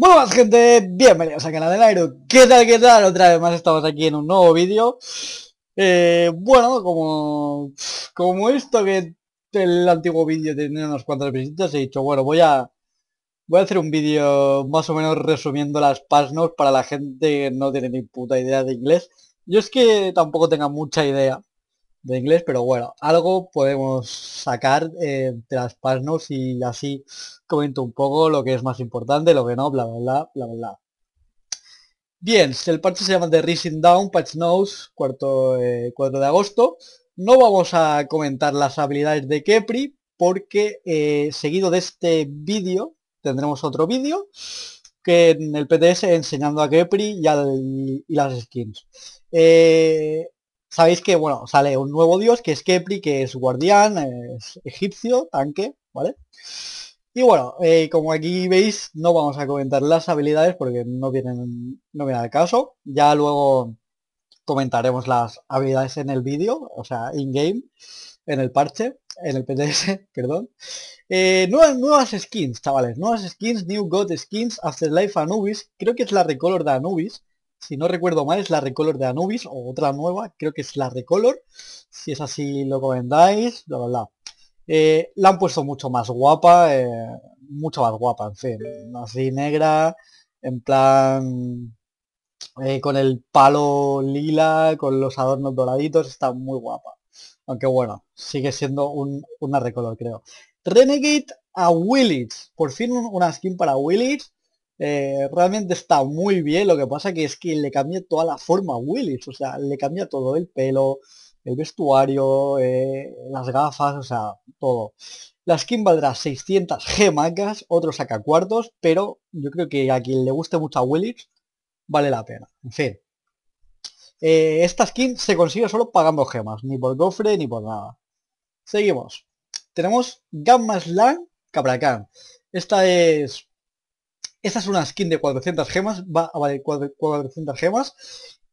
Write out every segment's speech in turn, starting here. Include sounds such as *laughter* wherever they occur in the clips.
buenas gente, bienvenidos a Canal de Nairo. ¿Qué tal, qué tal? Otra vez más estamos aquí en un nuevo vídeo eh, Bueno, como como esto que el antiguo vídeo tenía unos cuantos visitas He dicho, bueno, voy a voy a hacer un vídeo más o menos resumiendo las pasnos Para la gente que no tiene ni puta idea de inglés Yo es que tampoco tenga mucha idea de inglés, pero bueno, algo podemos sacar eh, de las y así comento un poco lo que es más importante, lo que no, bla, bla, bla, bla, bla. Bien, el parche se llama de Rising Down, Patch Notes, cuarto, 4 eh, de agosto. No vamos a comentar las habilidades de Kepri porque eh, seguido de este vídeo tendremos otro vídeo que en el PTS enseñando a Kepri y, al, y las skins. Eh, sabéis que, bueno, sale un nuevo dios, que es Kepri, que es guardián, es egipcio, tanque, ¿vale? Y bueno, eh, como aquí veis, no vamos a comentar las habilidades porque no vienen, no viene al caso. Ya luego comentaremos las habilidades en el vídeo, o sea, in-game, en el parche, en el PTS, *laughs* perdón. Eh, nuevas, nuevas skins, chavales, nuevas skins, New God Skins, Afterlife Anubis, creo que es la recolor de Anubis si no recuerdo mal, es la Recolor de Anubis o otra nueva, creo que es la Recolor. Si es así, lo comentáis, eh, la han puesto mucho más guapa, eh, mucho más guapa, en fin, así negra, en plan eh, con el palo lila, con los adornos doraditos, está muy guapa. Aunque bueno, sigue siendo una recolor, creo. Renegade a Willits, por fin una skin para Willits eh, realmente está muy bien, lo que pasa que es que le cambia toda la forma a Willis, o sea, le cambia todo, el pelo, el vestuario, eh, las gafas, o sea, todo. La skin valdrá 600 gemacas, otros saca cuartos, pero yo creo que a quien le guste mucho a Willis, vale la pena. En fin. Eh, esta skin se consigue solo pagando gemas, ni por cofre ni por nada. Seguimos. Tenemos Gamma Slang Capracán. Esta es esta es una skin de 400 gemas, va a valer 400 gemas.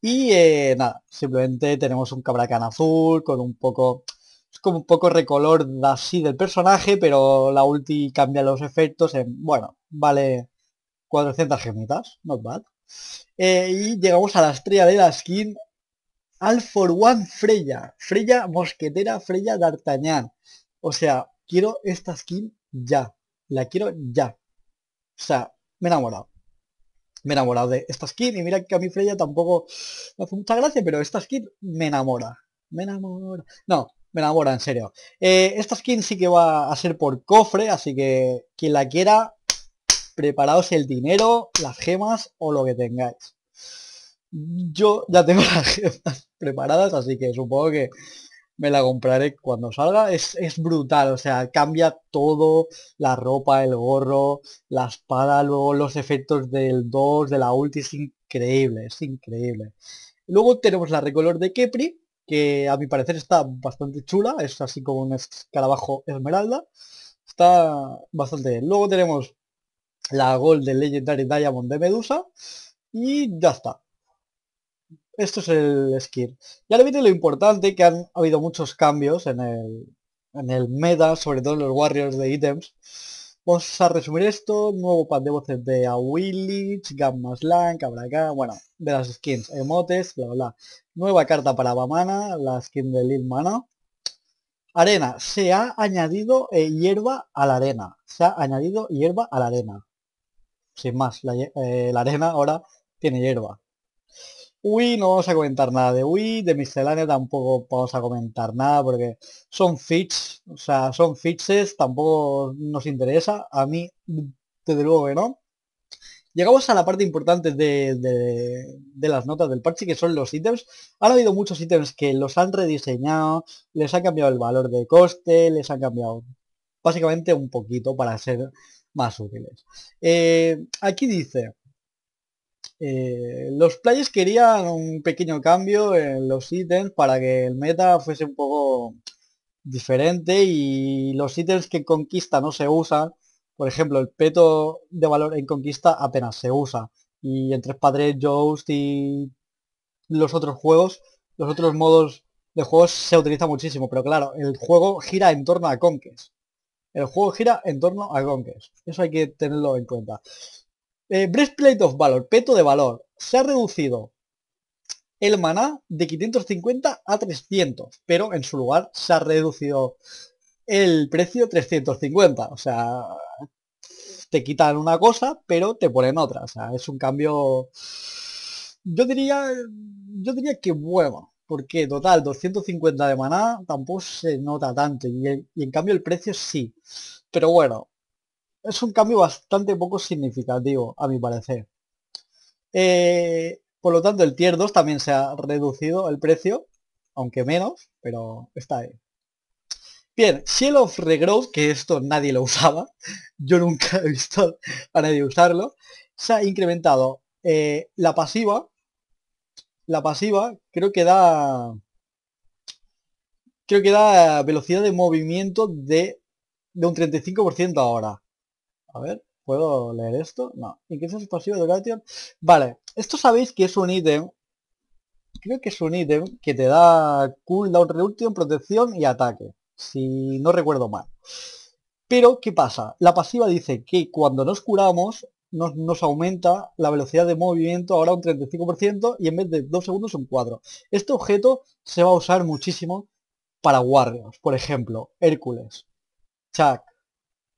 Y eh, nada, simplemente tenemos un cabracán azul con un poco... Es como un poco recolor así del personaje, pero la ulti cambia los efectos en... Bueno, vale 400 gemitas, not bad. Eh, y llegamos a la estrella de la skin All for One Freya. Freya Mosquetera, Freya D'Artagnan. O sea, quiero esta skin ya. La quiero ya. O sea, me he enamorado. Me he enamorado de esta skin y mira que a mi Freya tampoco me hace mucha gracia, pero esta skin me enamora. Me enamora. No, me enamora, en serio. Eh, esta skin sí que va a ser por cofre, así que quien la quiera, preparaos el dinero, las gemas o lo que tengáis. Yo ya tengo *laughs* las gemas preparadas, así que supongo que me la compraré cuando salga. Es, brutal, o sea, cambia todo, la ropa, el gorro, la espada, luego los efectos del 2, de la ulti, es increíble, es increíble. Luego tenemos la recolor de Kepri, que a mi parecer está bastante chula, es así como un escarabajo esmeralda. Está bastante bien. Luego tenemos la gol de Legendary Diamond de Medusa. Y ya está. Esto es el skin. Ya le viene lo importante, que han habido muchos cambios en el, en el meta, sobre todo en los Warriors de ítems. Vamos a resumir esto, nuevo pan de voces de Awilich, Gamma Slang, acá. bueno, de las skins, emotes, bla bla. Nueva carta para Bamana, la skin de Lil Mana. Arena, se ha añadido eh, hierba a la arena. Se ha añadido hierba a la arena. Sin más, la eh, arena ahora tiene hierba. Uy, no vamos a comentar nada de Wii, de miscelánea tampoco vamos a comentar nada porque son fits, o sea, son fixes, tampoco nos interesa, a mí desde luego que no. Llegamos a la parte importante de, las notas del parche, que son los ítems. Han habido muchos ítems que los han rediseñado, les han cambiado el valor de coste, les han cambiado básicamente un poquito para ser más útiles. Eh, aquí dice, eh, los players querían un pequeño cambio en los ítems para que el meta fuese un poco diferente y los ítems que conquista no se usan, por ejemplo, el peto de valor en conquista apenas se usa. Y entre Padre Joust y los otros juegos, los otros modos de juegos se utiliza muchísimo, pero claro, el juego gira en torno a Conquest. El juego gira en torno a Conquest. Eso hay que tenerlo en cuenta. Eh, breastplate of Valor, peto de valor. Se ha reducido el maná de 550 a 300, pero en su lugar se ha reducido el precio 350. O sea, te quitan una cosa, pero te ponen otra. O sea, es un cambio... Yo diría, yo diría que bueno, porque total, 250 de maná tampoco se nota tanto, y en cambio el precio sí. Pero bueno, es un cambio bastante poco significativo, a mi parecer. Eh, por lo tanto, el tier 2 también se ha reducido el precio, aunque menos, pero está ahí. Bien, Shield of Regrowth, que esto nadie lo *laughs* usaba, yo nunca he visto a nadie usarlo, se ha incrementado eh, la pasiva, la pasiva creo que da creo que da velocidad de movimiento de, de un 35% ahora. A ver, ¿puedo leer esto? No. ¿Y es pasivo de education. Vale, esto sabéis que es un ítem. Creo que es un ítem que te da cooldown reduction, protección y ataque. Si no recuerdo mal. Pero, ¿qué pasa? La pasiva dice que cuando nos curamos, nos, aumenta la velocidad de movimiento ahora un 35% y en vez de 2 segundos un 4. Este objeto se va a usar muchísimo para guardias. por ejemplo, Hércules, Chuck,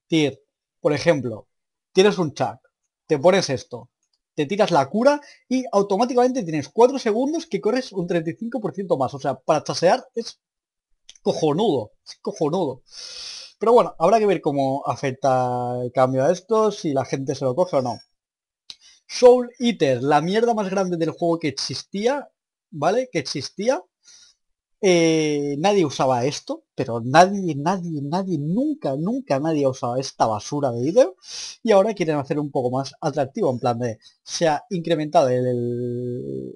Tyr, por ejemplo, tienes un chat, te pones esto, te tiras la cura y automáticamente tienes 4 segundos que corres un 35% más. O sea, para chasear es cojonudo, es cojonudo. Pero bueno, habrá que ver cómo afecta el cambio a esto, si la gente se lo coge o no. Soul Eater, la mierda más grande del juego que existía, ¿vale? Que existía. Eh, nadie usaba esto, pero nadie, nadie, nadie, nunca, nunca nadie ha usado esta basura de vídeo y ahora quieren hacer un poco más atractivo, en plan de se ha incrementado el,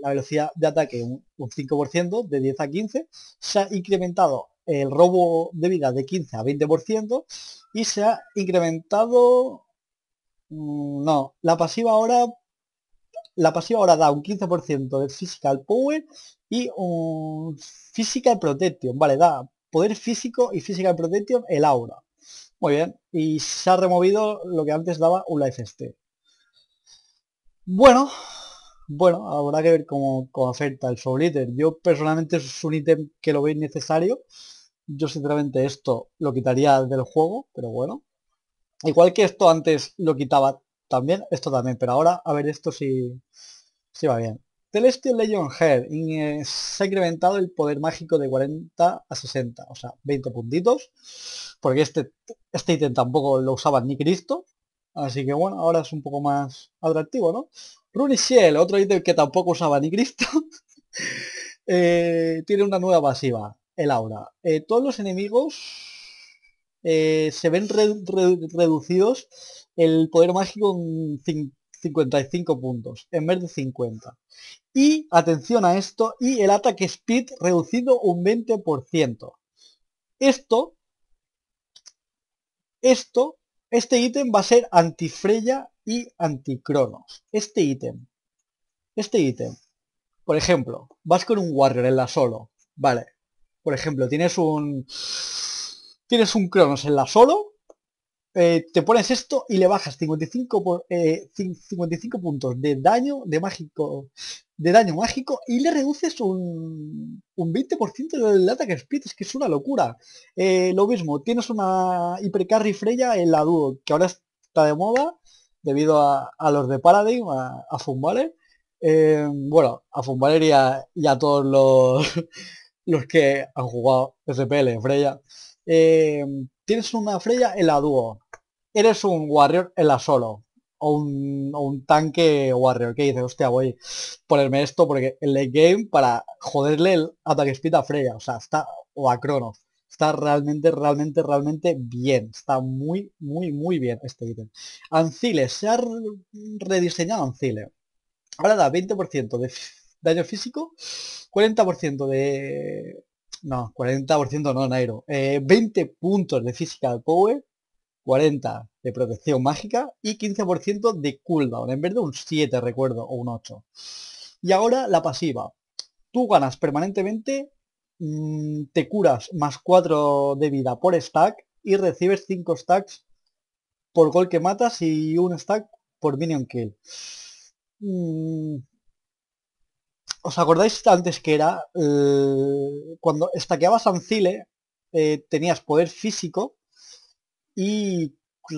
la velocidad de ataque un, un 5%, de 10 a 15, se ha incrementado el robo de vida de 15 a 20% y se ha incrementado mm, no, la pasiva ahora la pasiva ahora da un 15% de physical power y un physical protection. Vale, da poder físico y physical protection el aura. Muy bien. Y se ha removido lo que antes daba un life este. Bueno, bueno, habrá que ver cómo, cómo afecta el Soul Eater. Yo personalmente es un ítem que lo veis necesario. Yo sinceramente esto lo quitaría del juego, pero bueno. Igual que esto antes lo quitaba también, esto también, pero ahora a ver esto si, si va bien. Celestial Legion Head, eh, se ha incrementado el poder mágico de 40 a 60, o sea, 20 puntitos, porque este, este ítem tampoco lo usaba ni Cristo, así que bueno, ahora es un poco más atractivo, ¿no? Runiciel, otro ítem que tampoco usaba ni Cristo, *laughs* eh, tiene una nueva pasiva, el aura. Eh, todos los enemigos eh, se ven reducidos el poder mágico en 55 puntos, en vez de 50. Y, atención a esto, y el ataque speed reducido un 20%. Esto, esto, este ítem va a ser anti y anticronos Este ítem, este ítem. Por ejemplo, vas con un Warrior en la solo, ¿vale? Por ejemplo, tienes un tienes un Cronos en la solo, eh, te pones esto y le bajas 55, 55 eh, puntos de daño de mágico de daño mágico y le reduces un, 20% del ataque speed, es que es una locura. Eh, lo mismo, tienes una hipercarry Freya en la dúo, que ahora está de moda debido a, los de Paradigm, a, a bueno, a Funvaler y a, todos los, *laughs* los que han jugado SPL, Freya. Eh, tienes una Freya en la dúo, eres un Warrior en la solo, o un, tanque Warrior, que dice, hostia, voy a ponerme esto porque el late game para joderle el ataque speed a Freya, o sea, está, o a Cronos. está realmente, realmente, realmente bien. Está muy, muy, muy bien este ítem. Ancile, se ha rediseñado Ancile. Ahora da 20% de daño físico, 40% de no, 40% no, Nairo. 20 eh, puntos de physical power, 40 de protección mágica y 15% de cooldown. En vez de un 7, recuerdo, o un 8. Y ahora la pasiva. Tú ganas permanentemente, mm, te curas más 4 de vida por stack y recibes 5 stacks por gol que matas y un stack por minion kill. Mmm... ¿Os acordáis antes que era eh, cuando estaqueabas Ancile eh, tenías poder físico y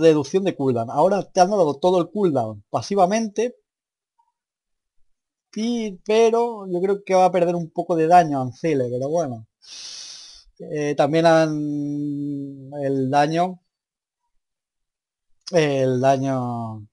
reducción de cooldown? Ahora te han dado todo el cooldown pasivamente, y, pero yo creo que va a perder un poco de daño Ancile, pero bueno. Eh, también han el daño el daño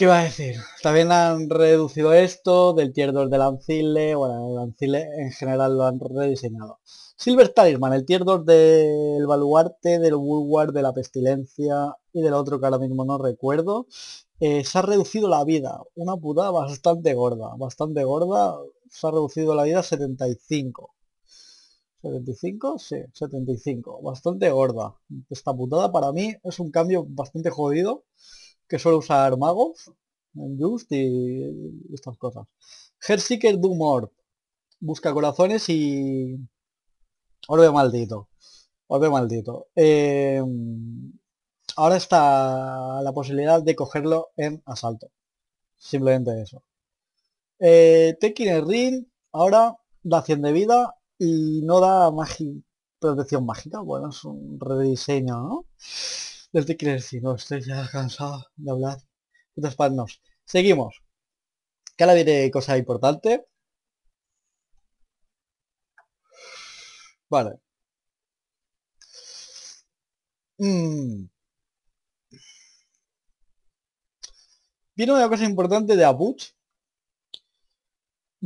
¿Qué va a decir? También han reducido esto del tier 2 del Ancile, bueno, el Ancile en general lo han rediseñado. Silver Talisman, el tier 2 del baluarte, del Bulwar, de la pestilencia y del otro que ahora mismo no recuerdo, eh, se ha reducido la vida, una putada bastante gorda, bastante gorda, se ha reducido la vida a 75. 75, sí, 75, bastante gorda. Esta putada para mí es un cambio bastante jodido que suele usar magos, y estas cosas. el Doom Busca corazones y... Orbe maldito. Orbe maldito. Eh, ahora está la posibilidad de cogerlo en asalto. Simplemente eso. Eh, Tekken Rin ahora da 100 de vida y no da protección mágica. Bueno, es un rediseño, ¿no? Desde que crees, si no, estoy ya cansado de hablar. Entonces, pues, Seguimos. Que ahora cosa importante. Vale. Mm. Viene una cosa importante de Apuch.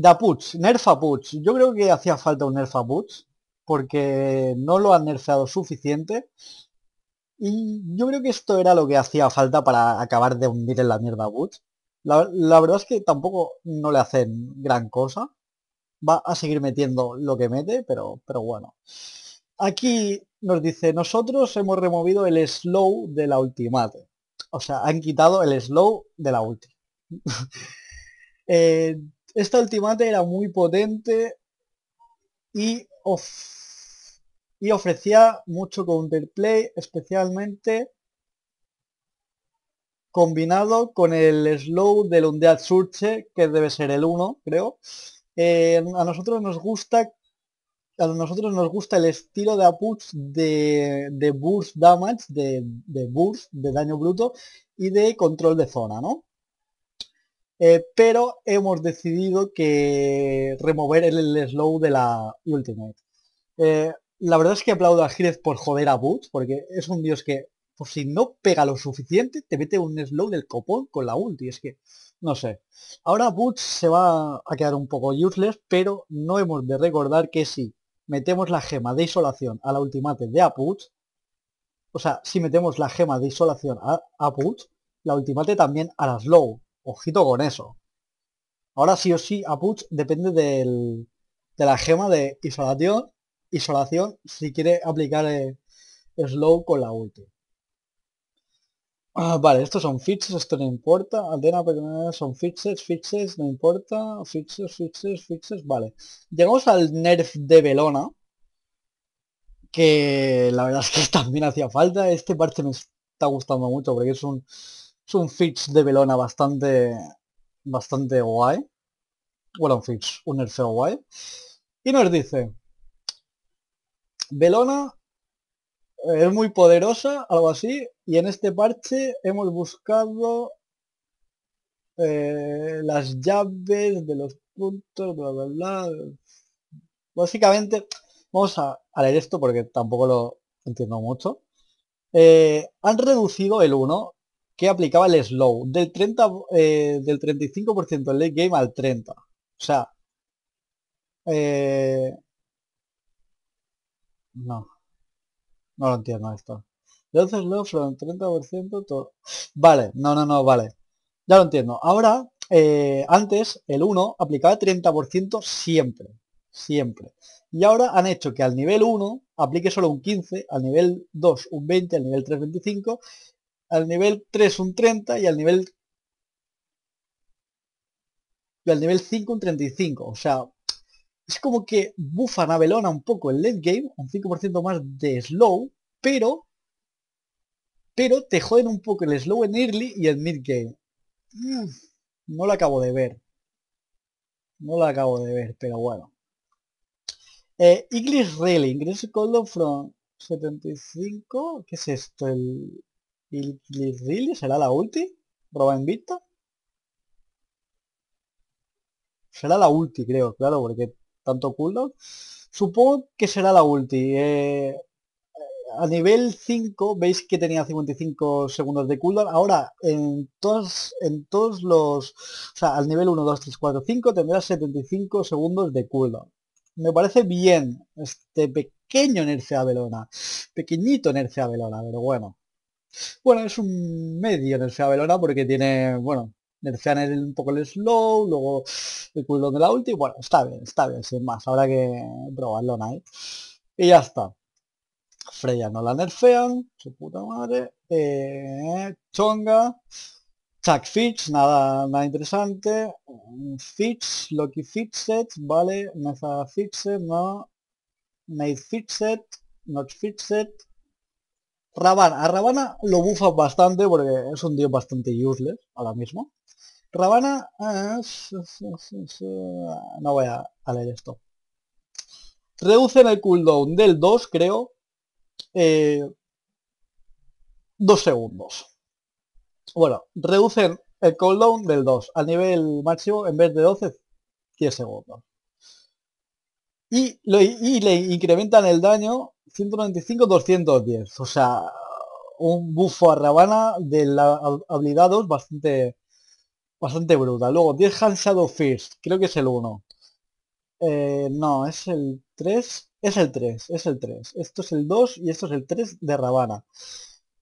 De Apuch, nerf Apuch. Yo creo que hacía falta un nerf Apuch porque no lo han nerfeado suficiente y yo creo que esto era lo que hacía falta para acabar de hundir en la mierda Woods. La, verdad es que tampoco no le hacen gran cosa. Va a seguir metiendo lo que mete, pero, pero bueno. Aquí nos dice, nosotros hemos removido el slow de la ultimate. O sea, han quitado el slow de la ulti. *laughs* Eh, esta ultimate era muy potente y y ofrecía mucho counterplay, especialmente combinado con el slow del Undead Surge, que debe ser el 1, creo. Eh, a nosotros nos gusta a nosotros nos gusta el estilo de Apuch de, de burst damage, de, de burst, de daño bruto y de control de zona, ¿no? Eh, pero hemos decidido que remover el, slow de la ultimate. Eh, la verdad es que aplaudo a Jerez por joder a Boots, porque es un dios que, por si no pega lo suficiente, te mete un slow del copón con la ulti. Es que, no sé. Ahora Boots se va a quedar un poco useless, pero no hemos de recordar que si metemos la gema de isolación a la ultimate de Aput, o sea, si metemos la gema de isolación a Aputs, la ultimate también a la slow. Ojito con eso. Ahora sí o sí, Aputs depende de la gema de isolación isolación si quiere aplicar slow con la ulti. Ah, vale, estos son fixes, esto no importa. Aldena son fixes, fixes, no importa. Fixes, fixes, fixes, vale. Llegamos al nerf de Belona. Que la verdad es que *laughs* también hacía falta. Este parche me está gustando mucho porque es un, es un fix de Belona bastante, bastante guay. Bueno, un fix, un nerf guay. Y nos dice, Belona eh, es muy poderosa, algo así, y en este parche hemos buscado eh, las llaves de los puntos, bla, bla, bla. Básicamente, vamos a, leer esto porque tampoco lo entiendo mucho. Eh, han reducido el 1 que aplicaba el slow del 30 del 35% del late game al 30 o sea no. No lo entiendo esto. Entonces luego un 30% todo. Vale, no, no, no, vale. Ya lo entiendo. Ahora, eh, antes el 1 aplicaba 30% siempre. Siempre. Y ahora han hecho que al nivel 1 aplique solo un 15, al nivel 2 un 20, al nivel 3 25, al nivel 3 un 30 y al nivel... Y al nivel 5 un 35. O sea, es como que bufan a un poco el late game, un 5% más de slow, pero pero te joden un poco el slow en early y el mid game. Mm, no lo acabo de ver. No lo acabo de ver, pero bueno. Eh, English Ingreso English Cold from 75. ¿Qué es esto? ¿El English Rally? ¿Será la ulti? ¿Roba en vista? Será la ulti, creo, claro, porque tanto cooldown. Supongo que será la ulti. Eh, a nivel 5 veis que tenía 55 segundos de cooldown. Ahora en todos, en todos los... O sea, al nivel 1, 2, 3, 4, 5 tendrá 75 segundos de cooldown. Me parece bien este pequeño el Avelona. Pequeñito Nerce Avelona, pero bueno. Bueno, es un medio el Avelona porque tiene, bueno, nerfean un poco el slow, luego el culo de la ulti, bueno, está bien, está bien, sin más, habrá que probarlo, ¿no? Y ya está. Freya no la nerfean, su puta madre. Eh, Chonga. Chuck Fitch, nada, nada interesante. Fitch, Loki set vale. Neza Fitchet, no. Nate Fitchet, Not set. Rabana. A Rabana lo bufa bastante porque es un dios bastante useless ahora mismo. Rabana... Ah, no voy a, leer esto. Reducen el cooldown del 2, creo. 2 eh, segundos. Bueno, reducen el cooldown del 2 al nivel máximo en vez de 12, 10 segundos. Y, le incrementan el daño 195-210. O sea, un bufo a Rabana. de la habilidad 2 bastante bastante bruta. Luego, 10 Hansado Fist, creo que es el 1. Eh, no, es el 3. Es el 3, es el 3. Esto es el 2 y esto es el 3 de Ravana.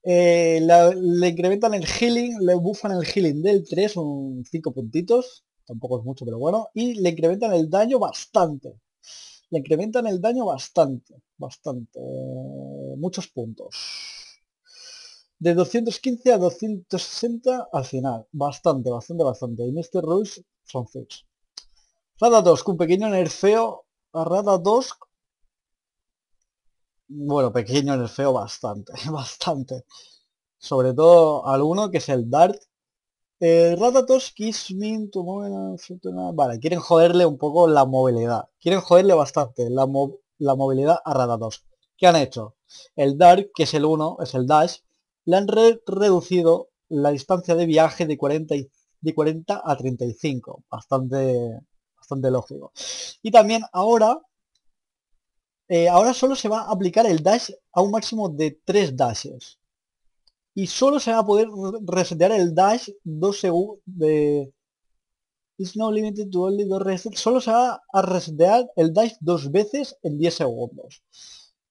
Eh, le incrementan el healing, le buffan el healing del 3, un 5 puntitos. Tampoco es mucho, pero bueno. Y le incrementan el daño bastante. Le incrementan el daño bastante, bastante. Eh, muchos puntos de 215 a 260 al final. Bastante, bastante, bastante. En este Rush son 6. Radadosk, un pequeño nerfeo a 2 Bueno, pequeño nerfeo bastante, *laughs* bastante. Sobre todo al 1, que es el Dart. Eh, 2 is mean to move... Vale, quieren joderle un poco la movilidad. Quieren joderle bastante la, la movilidad a 2 ¿Qué han hecho? El Dart, que es el 1, es el Dash, le han reducido la distancia de viaje de 40, de 40 a 35. Bastante, bastante lógico. Y también ahora, eh, ahora solo se va a aplicar el dash a un máximo de 3 dashes. Y solo se va a poder resetear el dash 2 segundos de... It's limited to only reset. Solo se va a resetear el dash dos veces en 10 segundos.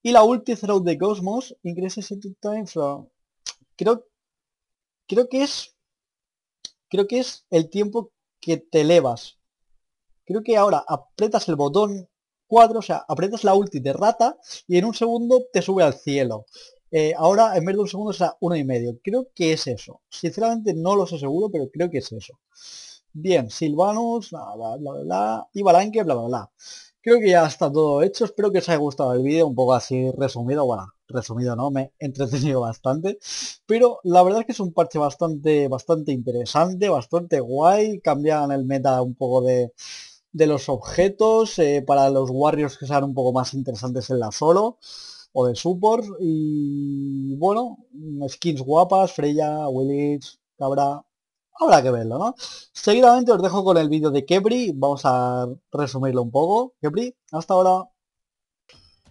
Y la ulti throw de Cosmos increases into time creo, que es, creo que es el tiempo que te elevas. Creo que ahora apretas el botón 4, o sea, apretas la ulti de rata y en un segundo te sube al cielo. Eh, ahora en vez de un segundo a uno y medio. Creo que es eso. Sinceramente no lo sé seguro, pero creo que es eso. Bien, Silvanus, bla bla bla y bla bla bla. Creo que ya está todo hecho, espero que os haya gustado el vídeo, un poco así resumido, bueno, resumido no, me he entretenido bastante, pero la verdad es que es un parche bastante, bastante interesante, bastante guay, cambian el meta un poco de, los objetos, eh, para los warriors que sean un poco más interesantes en la solo, o de support, y bueno, skins guapas, Freya, Willis, Cabra, habrá que verlo, ¿no? Seguidamente os dejo con el vídeo de Kepri, vamos a resumirlo un poco. Kepri, hasta ahora.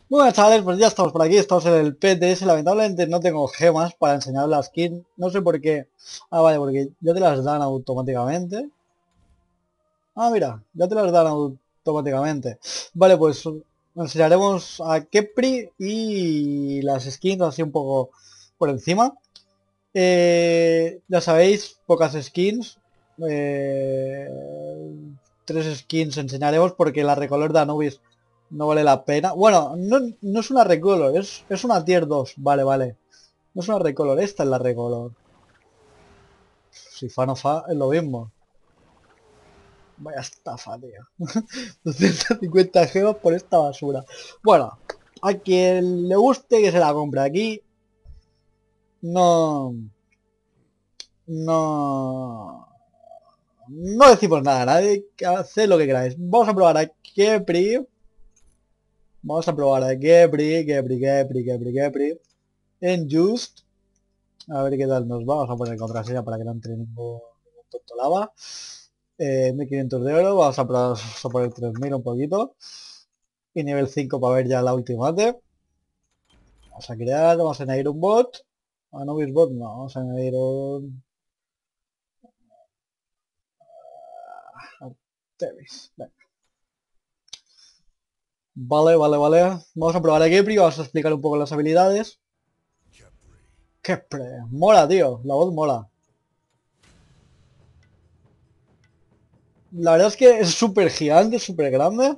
Bueno buenas chavales, pues ya estamos por aquí, estamos en el PTS, lamentablemente no tengo gemas para enseñar las skin no sé por qué. Ah, vale, porque ya te las dan automáticamente. Ah, mira, ya te las dan automáticamente. Vale, pues enseñaremos a Kepri y las skins así un poco por encima. Eh, ya sabéis, pocas skins. Eh, tres skins enseñaremos porque la recolor de Anubis no vale la pena. Bueno, no, es una recolor, es, una tier 2. Vale, vale. No es una recolor, esta es la recolor. Si fa no fa, es lo mismo. Vaya estafa, tío. 250 *laughs* gemas por esta basura. Bueno, a quien le guste que se la compre aquí no... No... No decimos nada nadie, haced lo que queráis. Vamos a probar a Kepri. Vamos a probar a Kepri, Kepri, Kepri, Kepri, Kepri. En Just. A ver qué tal nos va. Vamos a poner contraseña para que no entre ningún, tonto lava. 1500 eh, de oro. Vamos a, probar, poner 3000 un poquito. Y nivel 5 para ver ya la ultimate. Vamos a crear, vamos a añadir un bot. Ah, no, Bot no, vamos a añadir un... Vale, vale, vale. Vamos a probar a Kepri, vamos a explicar un poco las habilidades. Kepri. Mola, tío. La voz mola. La verdad es que es súper gigante, súper grande.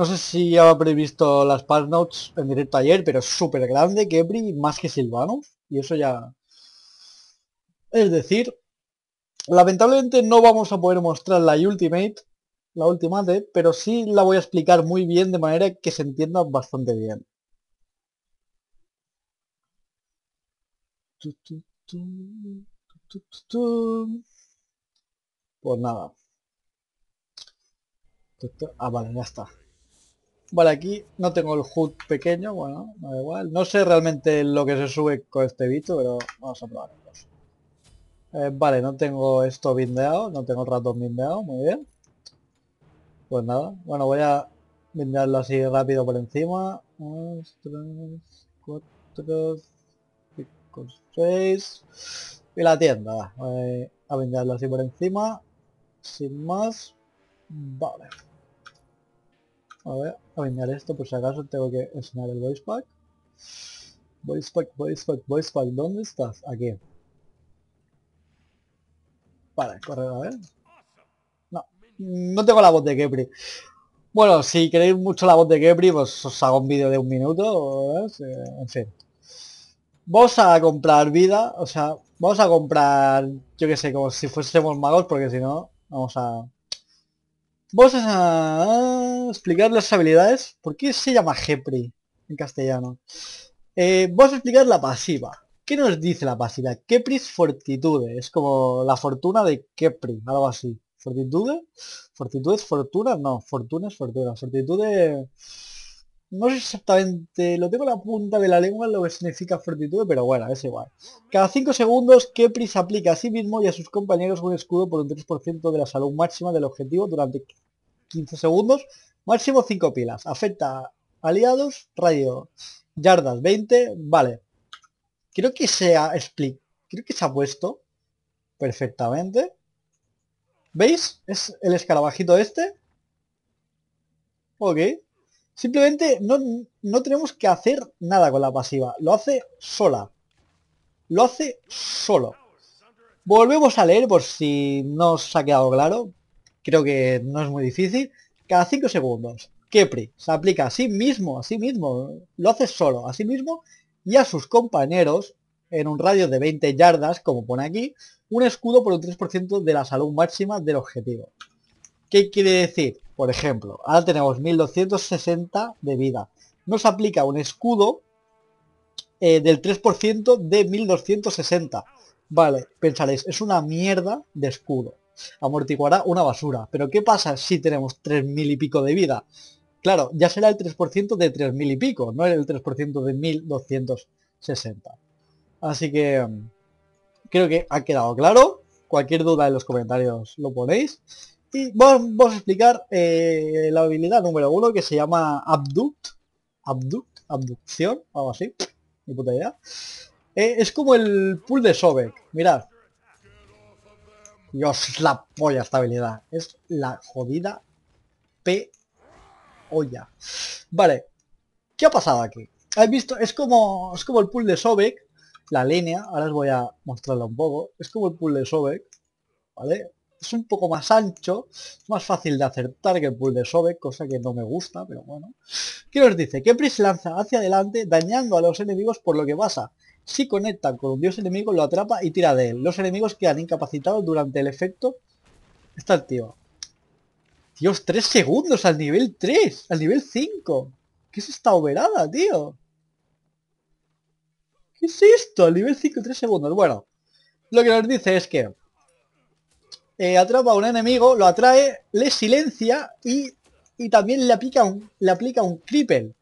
No sé si ya había previsto las part Notes en directo ayer, pero es súper grande, Kepri, más que silvano, Y eso ya... Es decir, lamentablemente no vamos a poder mostrar la Ultimate, la Ultimate, pero sí la voy a explicar muy bien de manera que se entienda bastante bien. Pues nada. Ah, vale, ya está. Vale, aquí no tengo el HUD pequeño, bueno, no da igual. No sé realmente lo que se sube con este bicho, pero vamos a probar. Eh, vale, no tengo esto bindeado, no tengo el ratón bindeado, muy bien. Pues nada, bueno, voy a bindearlo así rápido por encima. 3, 4, 6. Y la tienda, Voy a bindearlo así por encima. Sin más. Vale. A ver, a esto por si acaso tengo que enseñar el voice pack. Voice pack, voice pack, voice pack, ¿dónde estás? Aquí. Vale, correr, a ver. No, no tengo la voz de Kepri. Bueno, si queréis mucho la voz de Kepri, pues os hago un vídeo de un minuto, eh, en fin. Vamos a comprar vida, o sea, vamos a comprar, yo que sé, como si fuésemos magos, porque si no, vamos a... Vamos a explicar las habilidades. porque se llama Gepri en castellano? Eh, vamos a explicar la pasiva. que nos dice la pasiva? Kepris fortitude. Es como la fortuna de Kepri, algo así. Fortitude. Fortitude es fortuna. No, fortuna es fortuna. Fortitude... No sé exactamente, lo tengo la punta de la lengua lo que significa fortitude, pero bueno, es igual. Cada 5 segundos, Kepri aplica a sí mismo y a sus compañeros un escudo por un 3% de la salud máxima del objetivo durante 15 segundos Máximo 5 pilas. Afecta aliados, radio, yardas 20. Vale. Creo que se ha Creo que se ha puesto perfectamente. ¿Veis? Es el escarabajito este. Ok. Simplemente no, no tenemos que hacer nada con la pasiva. Lo hace sola. Lo hace solo. Volvemos a leer por si no os ha quedado claro. Creo que no es muy difícil cada 5 segundos. Kepri se aplica a sí mismo, a sí mismo, lo hace solo, a sí mismo y a sus compañeros en un radio de 20 yardas, como pone aquí, un escudo por un 3% de la salud máxima del objetivo. ¿Qué quiere decir? Por ejemplo, ahora tenemos 1260 de vida. Nos aplica un escudo eh, del 3% de 1260. Vale, pensaréis, es una mierda de escudo amortiguará una basura. Pero ¿qué pasa si tenemos 3.000 y pico de vida? Claro, ya será el 3% de 3.000 y pico, no el 3% de 1.260. Así que mm, creo que ha quedado claro. Cualquier duda en los comentarios lo ponéis. Y vamos, a explicar eh, la habilidad número uno que se llama Abduct. Abduct, abducción, algo así. Eh, es como el pool de Sobek. Mirad, Dios, la polla esta habilidad. Es la jodida P olla. Vale. ¿Qué ha pasado aquí? ¿Habéis visto? Es como, como el pool de Sobek. La línea, ahora os voy a mostrarla un poco. Es como el pool de Sobek. ¿Vale? Es un poco más ancho, más fácil de acertar que el pool de Sobek, cosa que no me gusta, pero bueno. ¿Qué os dice? Que Pris lanza hacia adelante dañando a los enemigos por lo que pasa si conecta con un dios enemigo, lo atrapa y tira de él. Los enemigos quedan incapacitados durante el efecto. Está tío Dios, 3 segundos al nivel 3, al nivel 5. ¿Qué es esta overada, tío? ¿Qué es esto? Al nivel 5 3 segundos. Bueno, lo que nos dice es que eh, atrapa a un enemigo, lo atrae, le silencia y, y también le aplica un, le aplica un cripple.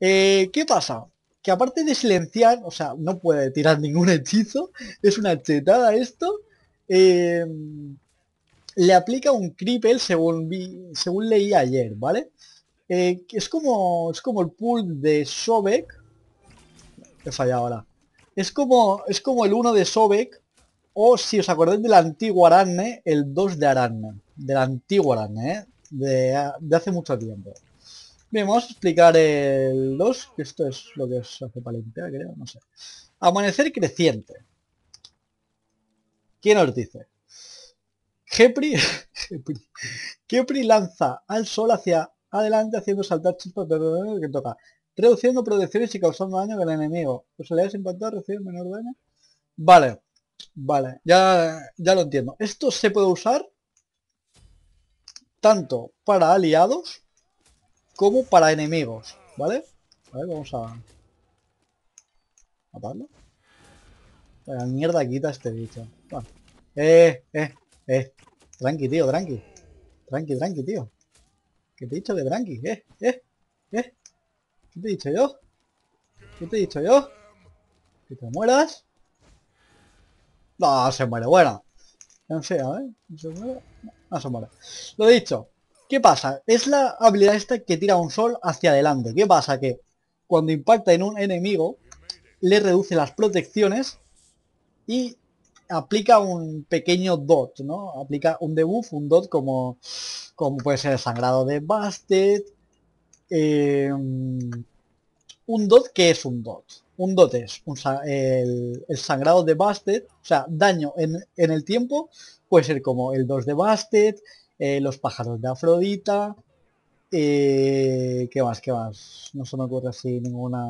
Eh, ¿Qué pasa? que aparte de silenciar, o sea, no puede tirar ningún hechizo, es una chetada esto. Eh, le aplica un cripple según, según leí ayer, ¿vale? Eh, es, como, es como el pool de Sobek. He fallado ahora. Es como, es como el 1 de Sobek. O si os acordáis del antiguo Arane, el 2 de Arane. Del antiguo antigua ¿eh? de hace mucho tiempo. Bien, vamos a explicar el 2, que esto es lo que se hace para creo, no sé. Amanecer creciente. ¿Quién nos dice? Gepri, Gepri, *laughs* lanza al sol hacia adelante haciendo saltar chispas que toca, reduciendo protecciones y causando daño al enemigo. Pues le das impactar, menor daño. Vale, vale, ya, ya lo entiendo. Esto se puede usar tanto para aliados como para enemigos, ¿vale? A ver, vamos a... ¿Matarlo? La mierda quita este bicho. Eh, eh, eh. Tranqui, tío, tranqui. Tranqui, tranqui, tío. ¿Qué te he dicho de tranqui? Eh, eh, eh. ¿Qué te he dicho yo? ¿Qué te he dicho yo? ¿Que te mueras? No, se muere, bueno. No sé, eh ver. ¿Se muere? No, se muere. Lo he dicho. ¿Qué pasa? Es la habilidad esta que tira un sol hacia adelante. ¿Qué pasa? Que cuando impacta en un enemigo, le reduce las protecciones y aplica un pequeño dot, ¿no? Aplica un debuff, un dot como, como puede ser el sangrado de Bastet. Eh, un dot que es un dot. Un dot es el, sangrado de Bastet, o sea, daño en, en el tiempo, puede ser como el 2 de Bastet, eh, los pájaros de Afrodita. Eh, ¿Qué más? ¿Qué más? No se me ocurre así ninguna.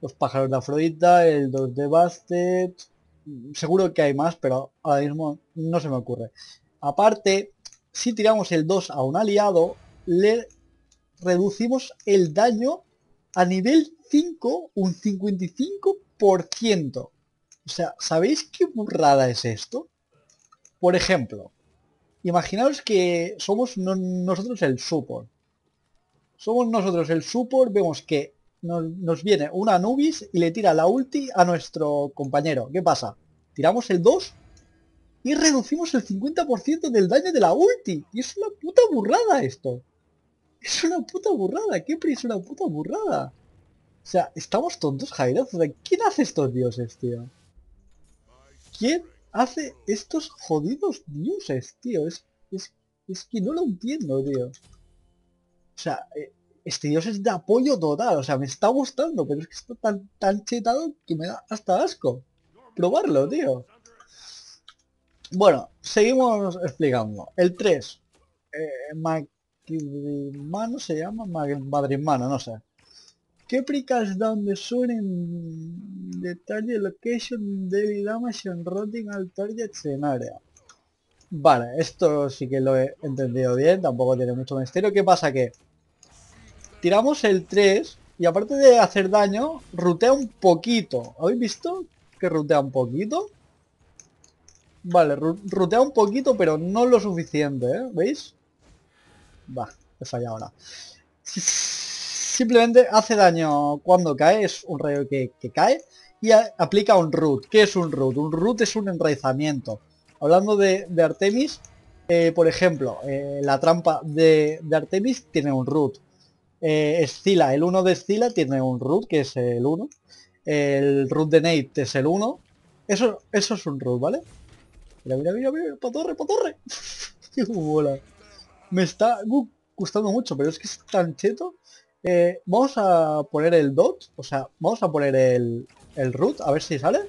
Los pájaros de Afrodita, el 2 de Bastet. Seguro que hay más, pero ahora mismo no se me ocurre. Aparte, si tiramos el 2 a un aliado, le reducimos el daño a nivel 5 un 55%. O sea, ¿sabéis qué burrada es esto? Por ejemplo, Imaginaos que somos nosotros el support. Somos nosotros el support, vemos que nos, viene una Anubis y le tira la ulti a nuestro compañero. ¿Qué pasa? Tiramos el 2 y reducimos el 50% del daño de la ulti. Y es una puta burrada esto. Es una puta burrada, qué es una puta burrada. O sea, estamos tontos, Jairo. ¿Quién hace estos dioses, tío? ¿Quién hace estos jodidos dioses, tío. Es, que no lo entiendo, tío. O sea, eh, este dios es de apoyo total. O sea, me está gustando, pero es que está tan, tan chetado que me da hasta asco. Probarlo, tío. Bueno, seguimos explicando. El 3. Eh, se llama Madrimano, no sé. Qué down donde sun en location daily damage en rotting al target scenario. Vale, esto sí que lo he entendido bien, tampoco tiene mucho misterio. ¿Qué pasa? Que tiramos el 3 y aparte de hacer daño, rutea un poquito. ¿Habéis visto que rutea un poquito? Vale, rutea un poquito, pero no lo suficiente, ¿eh? ¿Veis? Va, he fallado ahora simplemente hace daño cuando cae, es un rayo que, cae, y aplica un root. ¿Qué es un root? Un root es un enraizamiento. Hablando de, Artemis, eh, por ejemplo, eh, la trampa de, Artemis tiene un root. Eh, el 1 de Stila tiene un root, que es el 1. El root de Nate es el 1. Eso, eso es un root, ¿vale? Mira, mira, mira, mira, patorre, patorre. *laughs* bola! Me está gustando mucho, pero es que es tan cheto eh, vamos a poner el dot, o sea, vamos a poner el, el root, a ver si sale.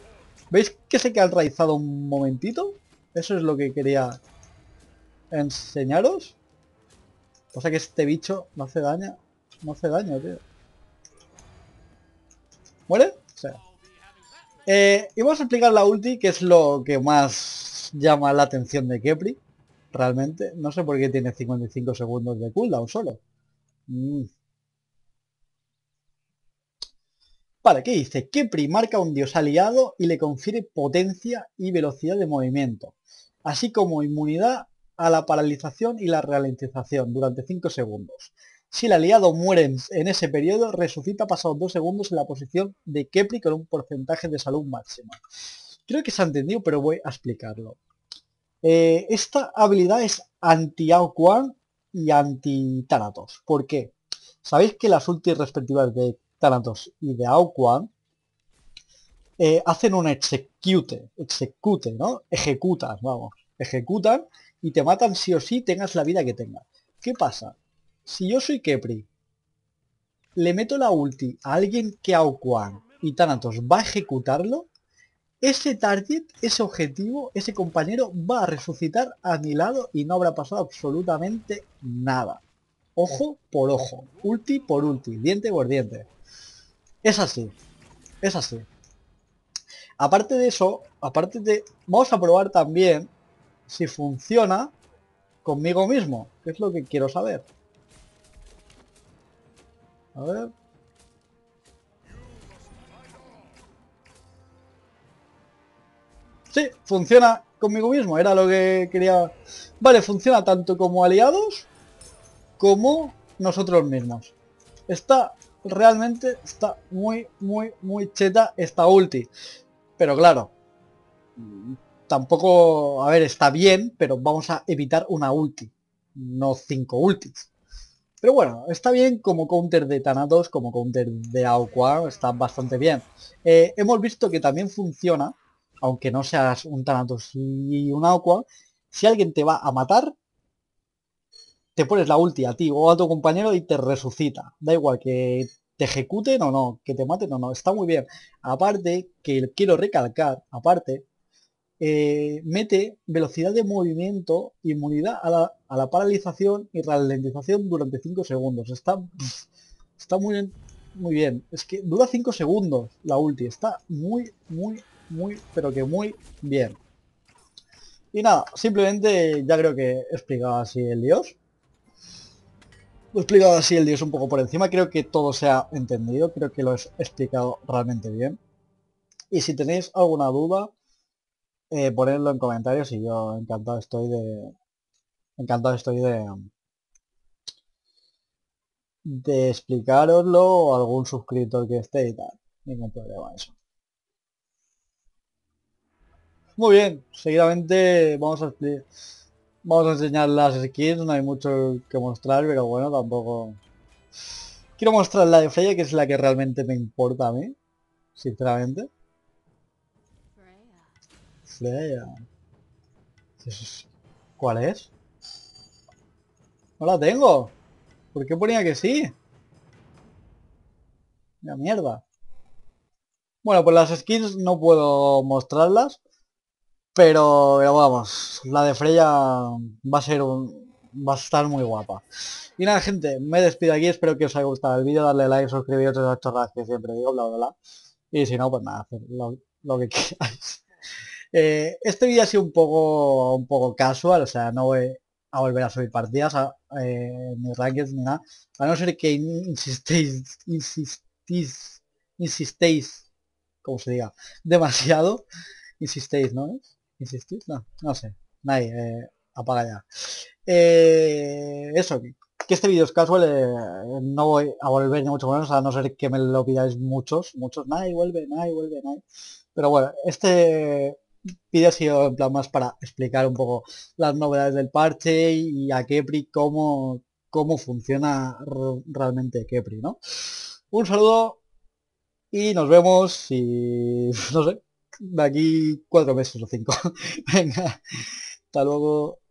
¿Veis que se queda enraizado un momentito? Eso es lo que quería enseñaros. O sea que este bicho no hace daño. No hace daño, tío. ¿Muere? O sea. Eh, y vamos a explicar la ulti, que es lo que más llama la atención de Kepri. Realmente. No sé por qué tiene 55 segundos de cooldown solo. Mm. para qué dice que marca un dios aliado y le confiere potencia y velocidad de movimiento, así como inmunidad a la paralización y la ralentización durante 5 segundos. Si el aliado muere en ese periodo, resucita pasados 2 segundos en la posición de Kepri con un porcentaje de salud máxima. Creo que se ha entendido, pero voy a explicarlo. Eh, esta habilidad es anti-Ao y anti-Taratos. ¿Por qué? Sabéis que las ultis respectivas de Thanatos y de Aqua, eh, hacen un execute, execute, ¿no? Ejecutan, vamos, ejecutan y te matan sí o sí, tengas la vida que tengas. ¿Qué pasa? Si yo soy Kepri, le meto la ulti a alguien que Aokuan y Thanatos va a ejecutarlo, ese target, ese objetivo, ese compañero va a resucitar a mi lado y no habrá pasado absolutamente nada. Ojo por ojo, ulti por ulti, diente por diente. Es así. Es así. Aparte de eso, aparte de... Vamos a probar también si funciona conmigo mismo, que es lo que quiero saber. A ver... Sí, funciona conmigo mismo, era lo que quería... Vale, funciona tanto como aliados como nosotros mismos. Está realmente está muy, muy, muy cheta esta ulti. Pero claro, tampoco, a ver, está bien, pero vamos a evitar una ulti, no cinco ultis. Pero bueno, está bien como counter de Thanatos, como counter de Aqua, está bastante bien. Eh, hemos visto que también funciona, aunque no seas un Thanatos y un Aqua, si alguien te va a matar, te pones la ulti a ti o a tu compañero y te resucita. Da igual que te ejecuten o no, que te maten o no, está muy bien. Aparte, que quiero recalcar, aparte, eh, mete velocidad de movimiento, inmunidad a la, paralización y ralentización durante 5 segundos. Está, está muy bien, muy bien. Es que dura 5 segundos la ulti, está muy, muy, muy, pero que muy bien. Y nada, simplemente ya creo que he explicado así el dios. Lo he explicado así el dios un poco por encima, creo que todo se ha entendido, creo que lo he explicado realmente bien. Y si tenéis alguna duda, eh, ponedlo en comentarios y yo encantado estoy de... Encantado estoy de... De explicaroslo o algún suscriptor que esté y tal. Ningún problema eso. Muy bien, seguidamente vamos a explicar... Vamos a enseñar las skins, no hay mucho que mostrar, pero bueno, tampoco... Quiero mostrar la de Freya, que es la que realmente me importa a mí, sinceramente. Freya. ¿Cuál es? No la tengo. ¿Por qué ponía que sí? La mierda. Bueno, pues las skins no puedo mostrarlas. Pero, vamos, la de Freya va a ser un, va a estar muy guapa. Y nada, gente, me despido aquí, espero que os haya gustado el vídeo, darle like, suscribiros, estos que siempre digo, bla, bla, bla. Y si no, pues nada, hacer lo, que *laughs* quieras eh, este vídeo ha sido un poco, un poco casual, o sea, no voy a volver a subir partidas, a, eh, ni rankings, ni nada. A no ser que insistéis, Insistís insistéis, como se diga, demasiado, insistéis, ¿no? insistir no no sé nadie eh, apaga ya eh, eso que este vídeo es casual eh, no voy a volver ni mucho menos a no ser que me lo pidáis muchos muchos nadie vuelve nadie vuelve nadie pero bueno este vídeo ha sido en plan más para explicar un poco las novedades del parche y a Kepri cómo cómo funciona realmente Kepri no un saludo y nos vemos y *laughs* no sé de aquí cuatro meses o cinco. *laughs* Venga, hasta luego.